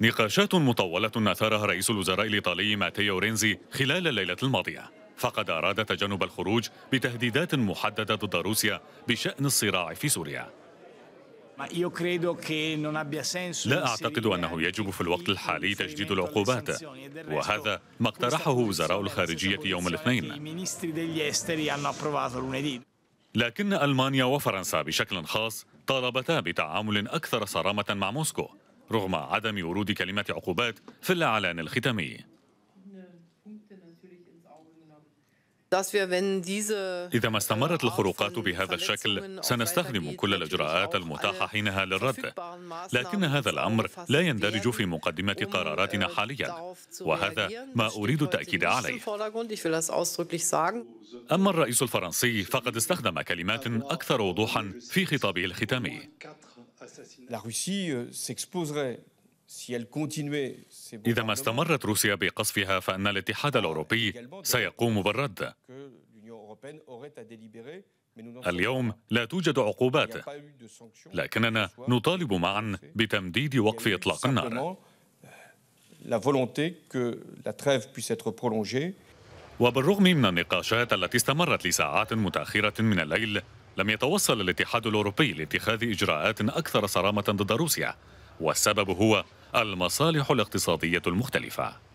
نقاشات مطولة أثارها رئيس الوزراء الإيطالي ماتيو رينزي خلال الليلة الماضية فقد أراد تجنب الخروج بتهديدات محددة ضد روسيا بشأن الصراع في سوريا لا أعتقد أنه يجب في الوقت الحالي تجديد العقوبات وهذا ما اقترحه وزراء الخارجية يوم الاثنين لكن ألمانيا وفرنسا بشكل خاص طالبتا بتعامل أكثر صرامة مع موسكو رغم عدم ورود كلمة عقوبات في الإعلان الختامي إذا ما استمرت الخروقات بهذا الشكل سنستخدم كل الإجراءات المتاحة حينها للرد لكن هذا الأمر لا يندرج في مقدمة um, قراراتنا äh, حاليا وهذا ما أريد التأكيد عليه أما الرئيس الفرنسي فقد استخدم كلمات أكثر وضوحا في خطابه الختامي la Russie euh, s'exposerait إذا ما استمرت روسيا بقصفها فإن الاتحاد ah, الأوروبي سيقوم بالرد. اليوم لا توجد عقوبات، لكننا نطالب معا بتمديد وقف إطلاق النار. Euh, وبالرغم من النقاشات التي استمرت لساعات متأخرة من الليل لم يتوصل الاتحاد الأوروبي لاتخاذ إجراءات أكثر صرامة ضد روسيا والسبب هو المصالح الاقتصادية المختلفة